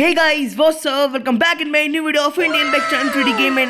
hey guys and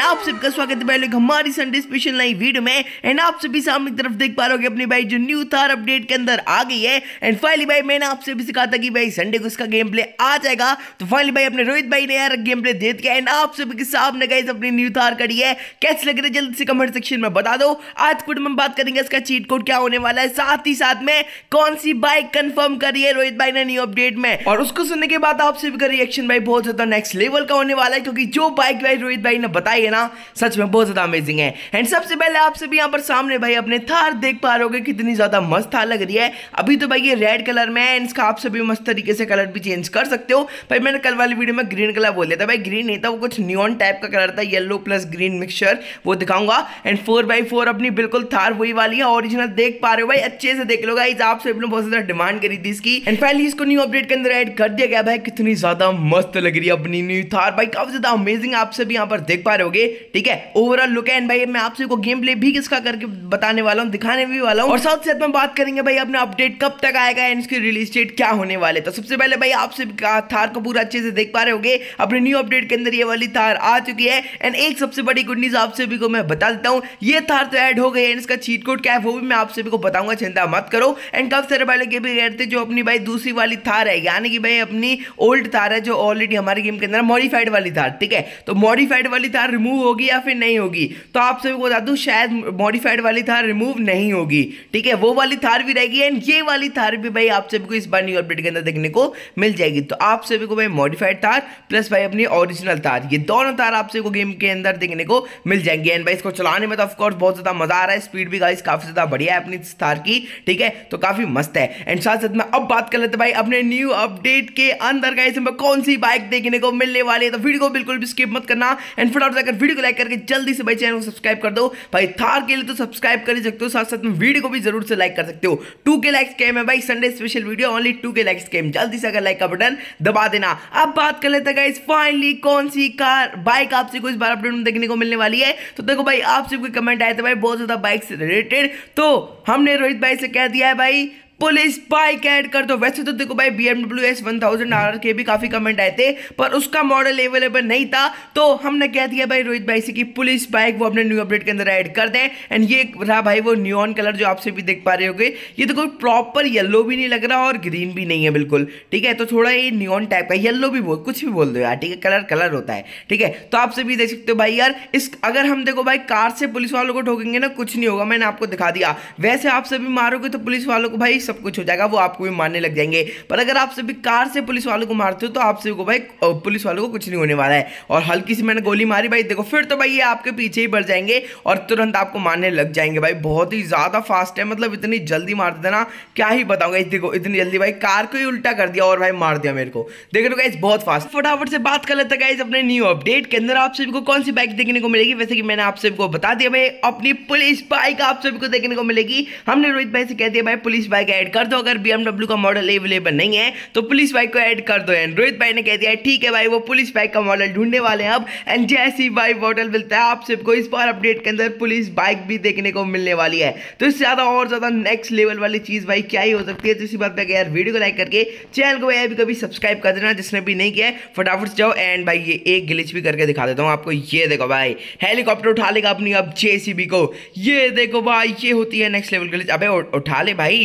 आप सबका स्वागत है पहले हमारी संडे स्पेशल नई वीडियो में एंड आप सभी सामने तरफ देख पा रहे अपने भाई जो न्यू थार अपडेट के अंदर आ गई है एंड फाइनली भाई मैंने आपसे भी सिखा था कि भाई संडे को इसका गेम प्ले आ जाएगा तो फाइनली भाई अपने रोहित भाई ने यार गेम प्ले दे दिया एंड आप सभी के सामने अपनी न्यू थार करी है कैसे लग रहे जल्दी से कमेंट सेक्शन में बता दो आज कोड में बात करेंगे इसका चीट कोड क्या होने वाला है साथ ही साथ में कौन सी बाइक कन्फर्म करी है रोहित भाई ने न्यू अपडेट में और उसको सुनने के बाद आप सभी का रिएक्शन रिएक्शन भाई बहुत ज़्यादा नेक्स्ट लेवल का होने वाला है क्योंकि जो बाइक भाई रोहित भाई ने बताई है ना सच में बहुत ज़्यादा अमेजिंग है एंड सबसे पहले आप सभी यहाँ पर सामने भाई अपने थार देख पा रहे कितनी ज़्यादा मस्त थार लग रही है अभी तो भाई ये रेड कलर में है एंड इसका आप सभी मस्त तरीके से कलर भी चेंज कर सकते हो भाई मैंने कल वाली वीडियो में ग्रीन कलर बोल दिया था भाई ग्रीन नहीं था वो कुछ न्यून टाइप का कलर था येलो प्लस ग्रीन मिक्सचर वो दिखाऊंगा एंड फोर बाई फोर अपनी बिल्कुल थार वही वाली है ओरिजिनल देख पा रहे हो भाई अच्छे से देख लो गाइज आप सभी ने बहुत ज़्यादा डिमांड करी थी इसकी एंड फाइनली इसको न्यू अपडेट के अंदर एड कर दिया गया भाई कितनी ज़्यादा मस्त लग रही है अपनी न्यू थार भाई काफी ज्यादा अमेजिंग आप सभी यहाँ पर देख पा रहे होगे ठीक है ओवरऑल लुक एंड भाई मैं आप सभी को गेम प्ले भी किसका करके बताने वाला हूँ दिखाने भी वाला हूँ और साथ साथ में बात करेंगे भाई अपना अपडेट कब तक आएगा एंड इसकी रिलीज डेट क्या होने वाले तो सबसे पहले भाई आप सभी थार को पूरा अच्छे से देख पा रहे होगे अपने न्यू अपडेट के अंदर ये वाली थार आ चुकी है एंड एक सबसे बड़ी गुड न्यूज आप सभी को मैं बता देता हूँ ये थार तो एड हो गई है इसका चीट कोड क्या है वो भी मैं आप सभी को बताऊंगा चिंता मत करो एंड कब सारे भाई के भी कहते जो अपनी भाई दूसरी वाली थार है यानी कि भाई अपनी ओल्ड थार है जो ऑलरेडी हमारे गेम के अंदर मॉडिफाइड वाली था ठीक है तो मॉडिफाइड वाली थार रिमूव होगी या फिर नहीं होगी तो आप सभी को बता दूँ शायद मॉडिफाइड वाली थार रिमूव नहीं होगी ठीक है वो वाली थार भी रहेगी एंड ये वाली थार भी भाई आप सभी को इस बार न्यू अपडेट के अंदर देखने को मिल जाएगी तो आप सभी को भाई मॉडिफाइड थार प्लस भाई अपनी ओरिजिनल थार ये दोनों तार आप सभी को गेम के अंदर देखने को मिल जाएंगे एंड भाई इसको चलाने में तो ऑफकोर्स बहुत ज़्यादा मज़ा आ रहा है स्पीड भी गाइस काफ़ी ज़्यादा बढ़िया है अपनी थार की ठीक है तो काफ़ी मस्त है एंड साथ साथ में अब बात कर लेते भाई अपने न्यू अपडेट के अंदर गाइस कौन कौन सी बाइक देखने को मिलने वाली है तो वीडियो को बिल्कुल भी स्किप मत करना एंड फटाफट जाकर वीडियो को लाइक करके जल्दी से भाई चैनल को सब्सक्राइब कर दो भाई थार के लिए तो सब्सक्राइब कर ही सकते हो साथ साथ में वीडियो को भी जरूर से लाइक कर सकते हो टू के लाइक्स गेम है भाई Sunday special video only two K likes game जल्दी से अगर लाइक का बटन दबा देना अब बात कर लेते हैं फाइनली कौन सी कार बाइक आपसे को इस बार अपडेट में देखने को मिलने वाली है तो देखो भाई आपसे कोई कमेंट आए थे भाई बहुत ज्यादा बाइक से रिलेटेड तो हमने रोहित भाई से कह दिया है भाई पुलिस बाइक ऐड कर दो वैसे तो देखो भाई B MW S one thousand R के भी काफ़ी कमेंट आए थे पर उसका मॉडल अवेलेबल नहीं था तो हमने कह दिया भाई रोहित भाई से कि पुलिस बाइक वो अपने न्यू अपडेट के अंदर ऐड कर दें एंड ये रहा भाई वो न्यून कलर जो आपसे भी देख पा रहे गए ये देखो प्रॉपर येलो भी नहीं लग रहा और ग्रीन भी नहीं है बिल्कुल ठीक है तो थोड़ा ये न्यून टाइप का येलो भी बोल कुछ भी बोल दो यार ठीक है कलर कलर होता है ठीक है तो आपसे भी देख सकते हो भाई यार इस अगर हम देखो भाई कार से पुलिस वालों को ठोकेंगे ना कुछ नहीं होगा मैंने आपको दिखा दिया वैसे आप सभी मारोगे तो पुलिस वालों को भाई सब कुछ हो जाएगा वो आपको भी मारने लग जाएंगे पर अगर आप सभी कार से पुलिस वालों को मारते हो तो आप सभी को भाई पुलिस वालों को कुछ नहीं होने वाला है और हल्की सी मैंने गोली मारी भाई देखो फिर तो भाई ये आपके पीछे ही बढ़ जाएंगे और तुरंत आपको मारने लग जाएंगे भाई बहुत ही ज़्यादा फास्ट है मतलब इतनी जल्दी मार देते ना क्या ही बताऊंगा देखो इतनी जल्दी भाई कार को ही उल्टा कर दिया और भाई मार दिया मेरे को देख रहे हो गाइज बहुत फास्ट फटाफट से बात कर लेते गाइज अपने न्यू अपडेट के अंदर आप सभी को कौन सी बाइक देखने को मिलेगी वैसे कि मैंने आप सभी को बता दिया भाई अपनी पुलिस बाइक आप सभी को देखने को मिलेगी हमने रोहित भाई से कह दिया भाई पुलिस बाइक ऐड कर दो अगर बी का मॉडल अवेलेबल नहीं है तो पुलिस बाइक को ऐड कर दो एंड रोहित भाई ने कह दिया ठीक है भाई वो पुलिस बाइक का मॉडल ढूंढने वाले हैं अब एंड जैसी बाइक मॉडल मिलता है आप सबको इस बार अपडेट के अंदर पुलिस बाइक भी देखने को मिलने वाली है तो इससे ज़्यादा और ज़्यादा नेक्स्ट लेवल वाली चीज़ भाई क्या ही हो सकती है तो इसी बात पर यार वीडियो को लाइक करके चैनल को भाई अभी कभी सब्सक्राइब कर देना जिसने भी नहीं किया फटाफट जाओ एंड भाई ये एक गिलिच भी करके दिखा देता हूँ आपको ये देखो भाई हेलीकॉप्टर उठा लेगा अपनी अब जेसीबी को ये देखो भाई ये होती है नेक्स्ट लेवल गिलिच अब उठा ले भाई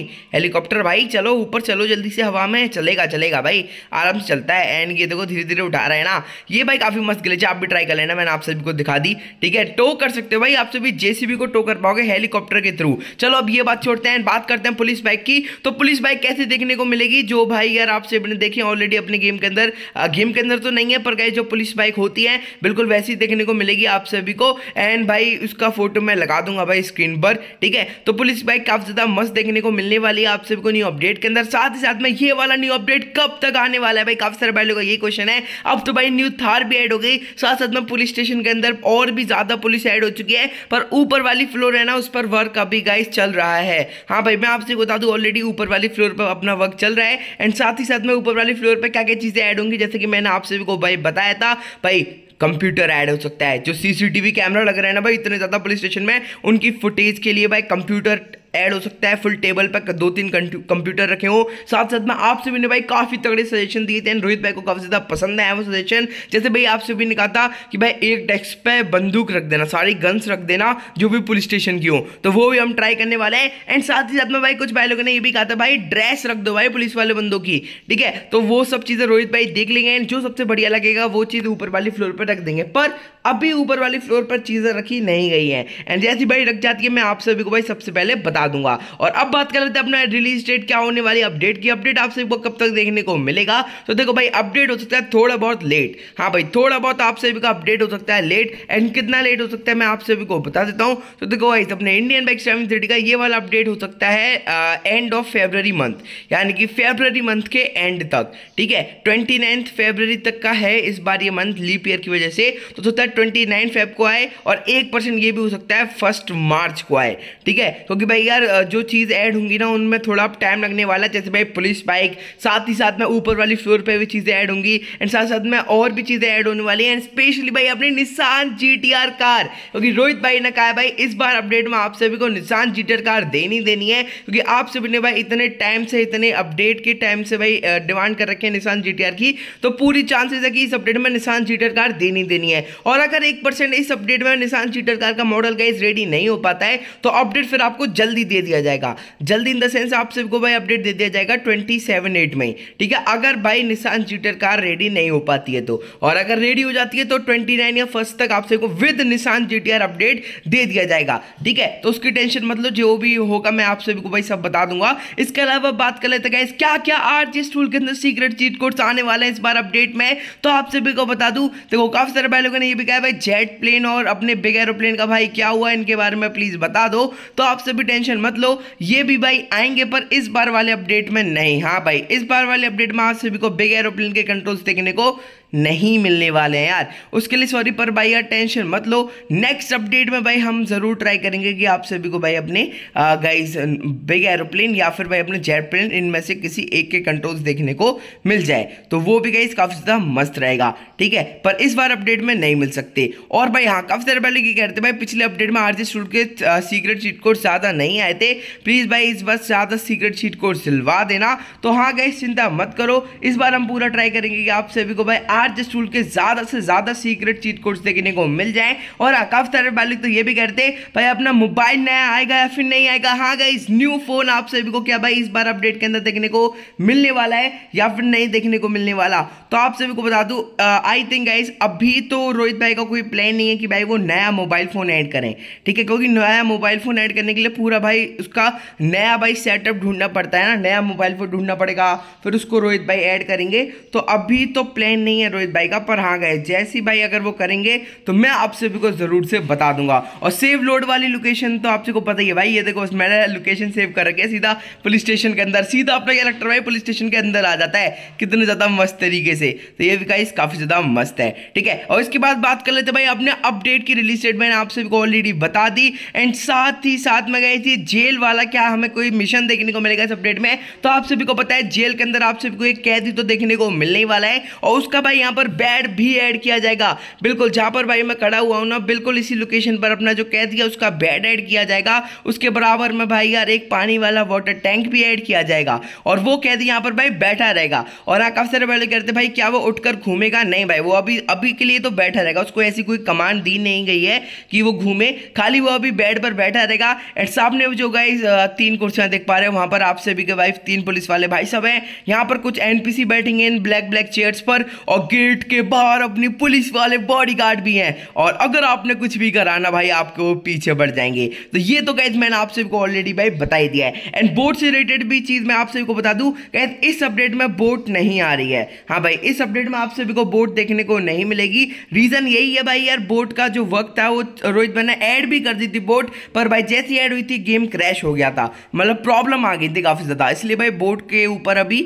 हेलीकॉप्टर भाई चलो ऊपर चलो जल्दी से हवा में चलेगा चलेगा भाई आराम से चलता है एंड ये देखो धीरे धीरे उठा रहा है ना ये भाई काफ़ी मस्त ग्लिच है आप भी ट्राई कर लेना मैंने आप सभी को दिखा दी ठीक है टो कर सकते हो भाई आप सभी जेसीबी को टो कर पाओगे हेलीकॉप्टर के थ्रू चलो अब ये बात छोड़ते हैं बात करते हैं पुलिस बाइक की तो पुलिस बाइक कैसे देखने को मिलेगी जो भाई यार आप सभी देखे ऑलरेडी अपने गेम के अंदर गेम के अंदर तो नहीं है पर गए जो पुलिस बाइक होती है बिल्कुल वैसी देखने को मिलेगी आप सभी को एंड भाई उसका फोटो मैं लगा दूंगा भाई स्क्रीन पर ठीक है तो पुलिस बाइक काफ़ी ज़्यादा मस्त देखने को मिलने वाली है भाई आप सबको न्यू अपडेट के अंदर साथ ही साथ में ये वाला न्यू अपडेट कब तक आने वाला है भाई काफी सारे भाई लोगों का ये क्वेश्चन है अब तो भाई न्यू थार भी ऐड हो गई साथ साथ में पुलिस स्टेशन के अंदर और भी ज्यादा पुलिस ऐड हो चुकी है पर ऊपर वाली फ्लोर है ना उस पर वर्क अभी गाइस चल रहा है हाँ भाई मैं आपसे बता दू ऑलरेडी ऊपर वाली फ्लोर पर अपना वर्क चल रहा है एंड साथ ही साथ में ऊपर वाली फ्लोर पर क्या क्या चीजें ऐड होंगी जैसे कि मैंने आपसे को भाई बताया था भाई कंप्यूटर ऐड हो सकता है जो सीसीटीवी कैमरा लग रहा है ना भाई इतने ज़्यादा पुलिस स्टेशन में उनकी फुटेज के लिए भाई कंप्यूटर ऐड हो सकता है फुल टेबल पर दो तीन कंप्यूटर रखे हो साथ साथ में आप सभी ने भाई काफ़ी तगड़े सजेशन दिए थे रोहित भाई को काफ़ी ज़्यादा पसंद आया वो सजेशन जैसे भाई आप सभी ने कहा था कि भाई एक डेस्क पे बंदूक रख देना सारी गन्स रख देना जो भी पुलिस स्टेशन की हो तो वो भी हम ट्राई करने वाले हैं एंड साथ ही साथ में भाई कुछ भाई लोगों ने ये भी कहा था भाई ड्रेस रख दो भाई पुलिस वाले बंदों की ठीक है तो वो सब चीज़ें रोहित भाई देख लेंगे एंड जो सबसे बढ़िया लगेगा वो चीज़ ऊपर वाली फ्लोर पर रख देंगे पर अभी ऊपर वाली फ्लोर पर चीज़ें रखी नहीं गई हैं एंड जैसी भाई रख जाती है मैं आप सभी को भाई सबसे पहले बता दूंगा और अब बात कर लेते हैं अपना रिलीज डेट क्या होने वाली अपडेट की अपडेट आप सभी को कब तक देखने को मिलेगा तो देखो भाई अपडेट हो सकता है थोड़ा बहुत लेट हाँ भाई थोड़ा बहुत आप सभी का अपडेट हो सकता है लेट एंड कितना लेट हो सकता है मैं आप सभी को बता देता हूँ तो देखो भाई अपने इंडियन बाइक सेवन थर्टी का ये वाला अपडेट हो सकता है एंड ऑफ फेबररी मंथ यानी कि फेबररी मंथ के एंड तक ठीक है ट्वेंटी नाइन्थ फेबररी तक का है इस बार ये मंथ लीप ईयर की वजह से तो सोचता है ट्वेंटी नाइन फेब को आए और एक परसेंट ये भी हो सकता है फर्स्ट मार्च को आए ठीक है क्योंकि तो भाई यार जो चीज़ ऐड होंगी ना उनमें थोड़ा टाइम लगने वाला है जैसे भाई पुलिस बाइक साथ ही साथ में ऊपर वाली फ्लोर पर भी चीज़ें ऐड होंगी एंड साथ साथ में और भी चीज़ें ऐड होने वाली हैं एंड स्पेशली भाई अपनी निशान जी कार क्योंकि रोहित भाई ने कहा भाई इस बार अपडेट में आप सभी को निशान जी कार देनी देनी है क्योंकि आप सभी ने भाई इतने टाइम से इतने अपडेट के टाइम से भाई डिमांड कर रखे हैं निशान जी की तो पूरी चांसेस है कि इस अपडेट में निशान जी कार देनी देनी है और बढ़ाकर एक परसेंट इस अपडेट में निशान चीटर कार का मॉडल गाइज रेडी नहीं हो पाता है तो अपडेट फिर आपको जल्दी दे दिया जाएगा जल्दी इन द सेंस आप सबको भाई अपडेट दे दिया जाएगा ट्वेंटी सेवन एट में ठीक है अगर भाई निशान चीटर कार रेडी नहीं हो पाती है तो और अगर रेडी हो जाती है तो ट्वेंटी नाइन या फर्स्ट तक आप सबको विद निशान जी अपडेट दे दिया जाएगा ठीक है तो उसकी टेंशन मतलब जो भी होगा मैं आप सभी को भाई सब बता दूंगा इसके अलावा बात कर लेते गाइस क्या क्या आर जिस टूल के अंदर सीक्रेट चीट कोड्स आने वाले हैं इस बार अपडेट में तो आप सभी को बता दू देखो काफी सारे भाई लोगों ने ये भी है भाई जेट प्लेन और अपने बिग एरोप्लेन का भाई क्या हुआ इनके बारे में प्लीज़ बता दो तो आपसे भी टेंशन मत लो ये भी भाई आएंगे पर इस बार वाले अपडेट में नहीं हाँ भाई इस बार वाले अपडेट में आप सभी को बिग एरोप्लेन के कंट्रोल्स देखने को नहीं मिलने वाले हैं यार उसके लिए सॉरी पर भाई यार टेंशन मत लो नेक्स्ट अपडेट में भाई हम ज़रूर ट्राई करेंगे कि आप सभी को भाई अपने गाइज बिग एरोप्लेन या फिर भाई अपने जेट प्लेन इनमें से किसी एक के कंट्रोल्स देखने को मिल जाए तो वो भी गाइज काफ़ी ज़्यादा मस्त रहेगा ठीक है पर इस बार अपडेट में नहीं मिल सकते और भाई हाँ काफ़ी देर पहले की कहते रहे भाई पिछले अपडेट में आरजे शूट के सीक्रेट चीट कोड ज़्यादा नहीं आए थे प्लीज़ भाई इस बार ज़्यादा सीक्रेट चीट कोड सिलवा देना तो हाँ गाइज चिंता मत करो इस बार हम पूरा ट्राई करेंगे कि आप सभी को भाई चार्ज टूल के ज़्यादा से ज़्यादा सीक्रेट चीट कोड्स देखने को मिल जाए और अकाफ हाँ, तरफ मालिक तो ये भी करते भाई अपना मोबाइल नया आएगा या फिर नहीं आएगा हाँ गई न्यू फ़ोन आप सभी को क्या भाई इस बार अपडेट के अंदर देखने को मिलने वाला है या फिर नहीं देखने को मिलने वाला तो आप सभी को बता दू आई थिंक गाइज अभी तो रोहित भाई का कोई प्लान नहीं है कि भाई वो नया मोबाइल फ़ोन ऐड करें ठीक है क्योंकि नया मोबाइल फ़ोन ऐड करने के लिए पूरा भाई उसका नया भाई सेटअप ढूंढना पड़ता है ना नया मोबाइल फ़ोन ढूंढना पड़ेगा फिर उसको रोहित भाई ऐड करेंगे तो अभी तो प्लान नहीं है रोहित भाई का पर हाँ गए जैसी भाई अगर वो करेंगे तो मैं आप सभी को ज़रूर से बता दूंगा और सेव लोड वाली लोकेशन तो आप सबको पता ही है भाई ये देखो मैंने लोकेशन सेव कर रखी है सीधा पुलिस स्टेशन के अंदर सीधा अपना कलेक्टर भाई पुलिस स्टेशन के अंदर आ जाता है कितने ज़्यादा मस्त तरीके से तो ये भी गाइस काफ़ी ज़्यादा मस्त है ठीक है और इसके बाद बात कर लेते भाई अपने अपडेट की रिलीज डेट मैंने आप सभी को ऑलरेडी बता दी एंड साथ ही साथ में गई थी जेल वाला क्या हमें कोई मिशन देखने को मिलेगा इस अपडेट में तो आप सभी को पता है जेल के अंदर आप सभी को एक कैदी तो देखने को मिलने वाला है और उसका भाई यहाँ पर बेड भी ऐड किया जाएगा बिल्कुल जहाँ पर भाई मैं खड़ा हुआ हूँ ना बिल्कुल इसी लोकेशन पर अपना जो कह दिया उसका बेड ऐड किया जाएगा उसके बराबर में भाई यार एक पानी वाला वाटर टैंक भी ऐड किया जाएगा और वो कैद यहाँ पर भाई बैठा रहेगा और हाँ काफ़ी सारे पहले कहते भाई क्या वो उठकर घूमेगा नहीं भाई वो अभी अभी के लिए तो बैठा रहेगा उसको ऐसी कोई कमांड दी नहीं गई है कि वो घूमे खाली वो अभी बेड पर बैठा रहेगा एंड साहब ने जो गए तीन कुर्सियाँ देख पा रहे हैं वहाँ पर आपसे भी के भाई तीन पुलिस वाले भाई सब हैं यहाँ पर कुछ एन बैठेंगे इन ब्लैक ब्लैक चेयर्स पर और गेट के बाहर अपनी पुलिस वाले बॉडीगार्ड भी हैं और अगर आपने कुछ भी करा ना भाई आपके वो पीछे बढ़ जाएंगे तो ये तो कैद मैंने आप सभी को ऑलरेडी भाई बता ही दिया है एंड बोट से रिलेटेड भी चीज़ मैं आप सभी को बता दूँ कैद इस अपडेट में बोट नहीं आ रही है हाँ भाई इस अपडेट में आप सभी को बोट देखने को नहीं मिलेगी रीज़न यही है भाई यार बोट का जो वक्त था वो रोहित मैंने ऐड भी कर दी थी बोट पर भाई जैसी ऐड हुई थी गेम क्रैश हो गया था मतलब प्रॉब्लम आ गई थी काफ़ी ज़्यादा इसलिए भाई बोट के ऊपर अभी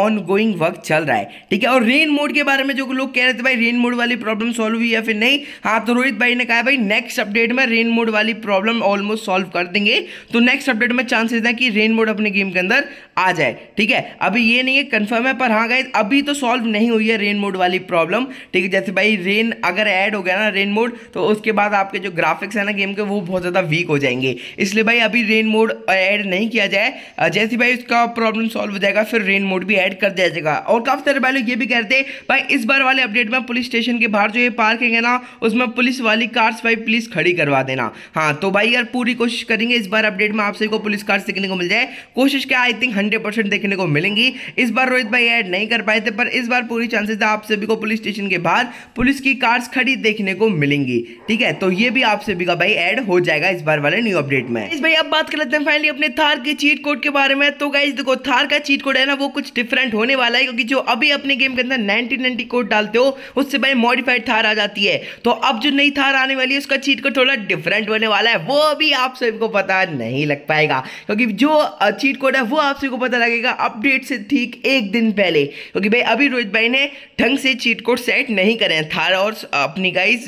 ऑन गोइंग वर्क चल रहा है ठीक है और रेन मोड के बारे में जो लोग कह रहे थे भाई रेन मोड वाली प्रॉब्लम सॉल्व हुई या फिर नहीं हाँ तो रोहित भाई ने कहा भाई नेक्स्ट अपडेट में रेन मोड वाली प्रॉब्लम ऑलमोस्ट सॉल्व कर देंगे तो नेक्स्ट अपडेट में चांसेस है कि रेन मोड अपने गेम के अंदर आ जाए ठीक है अभी ये नहीं है कन्फर्म है पर हाँ गाइज अभी तो सॉल्व नहीं हुई है रेन मोड वाली प्रॉब्लम ठीक है जैसे भाई रेन अगर ऐड हो गया ना रेन मोड तो उसके बाद आपके जो ग्राफिक्स है ना गेम के वो बहुत ज़्यादा वीक हो जाएंगे इसलिए भाई अभी रेन मोड ऐड नहीं किया जाए जैसे भाई उसका प्रॉब्लम सॉल्व हो जाएगा फिर रेन मोड भी ऐड कर दिया जाएगा और काफ़ी सारे भाई लोग ये भी कहते भाई इस बार वाले अपडेट में पुलिस स्टेशन के बाहर जो ये पार्किंग है ना उसमें पुलिस वाली कार्स भाई प्लीज़ खड़ी करवा देना हाँ तो भाई यार पूरी कोशिश करेंगे इस बार अपडेट में आप सभी को पुलिस कार्स देखने को मिल जाए कोशिश क्या आई थिंक हंड्रेड देखने को मिलेंगी इस बार रोहित भाई ऐड नहीं कर पाए थे पर इस बार पूरी चांसेस है आप सभी को पुलिस स्टेशन के बाहर पुलिस की कार्स खड़ी देखने को मिलेंगी ठीक है तो ये भी आप सभी का भाई ऐड हो जाएगा इस बार वाले न्यू अपडेट में इस भाई अब बात कर लेते हैं फाइनली अपने थार के चीट कोड के बारे में तो गाइज देखो थार का चीट कोड है ना वो कुछ डिफरेंट होने वाला है क्योंकि जो अभी अपने गेम के अंदर कंटिनेंटी कोड डालते हो उससे भाई मॉडिफाइड थार आ जाती है तो अब जो नई थार आने वाली है उसका चीट कोड थोड़ा डिफरेंट होने वाला है वो भी आप सबको पता नहीं लग पाएगा क्योंकि जो चीट कोड है वो आप सभी को पता लगेगा अपडेट से ठीक एक दिन पहले क्योंकि भाई अभी रोहित भाई ने ढंग से चीट कोड सेट नहीं करे थार और अपनी गाइज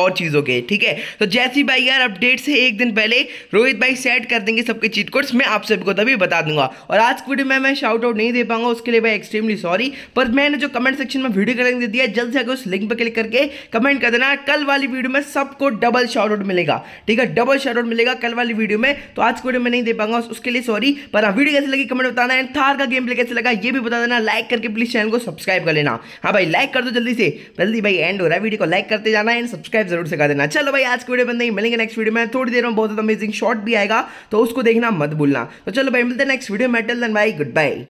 और चीज़ों के ठीक है तो जैसी भाई यार अपडेट से एक दिन पहले रोहित भाई सेट कर देंगे सबके चीट कोड्स मैं आप सभी को तभी बता दूंगा और आज की वीडियो में मैं शाउट आउट नहीं दे पाऊंगा उसके लिए भाई एक्सट्रीमली सॉरी पर मैंने जो कमेंट सेक्शन में में वीडियो का लिंक दे दिया जल्द से आगे उस लिंक पर क्लिक करके कमेंट कर देना कल वाली वीडियो में सबको डबल शॉर्ट मिलेगा ठीक है डबल शॉर्ट मिलेगा कल वाली वीडियो में तो आज की वीडियो में नहीं दे पाऊंगा उसके लिए सॉरी पर हाँ वीडियो कैसे लगी कमेंट बताना एंड थार का गेम प्ले कैसे लगा ये भी बता देना लाइक करके प्लीज चैनल को सब्सक्राइब कर लेना हाँ भाई लाइक कर दो जल्दी से जल्दी भाई एंड हो रहा है वीडियो को लाइक करते जाना एंड सब्सक्राइब जरूर से कर देना चलो भाई आज की वीडियो में नहीं मिलेंगे नेक्स्ट वीडियो में थोड़ी देर में बहुत अमेजिंग शॉर्ट भी आएगा तो उसको देखना मत भूलना तो चलो भाई मिलते हैं नेक्स्ट वीडियो में till then bye good bye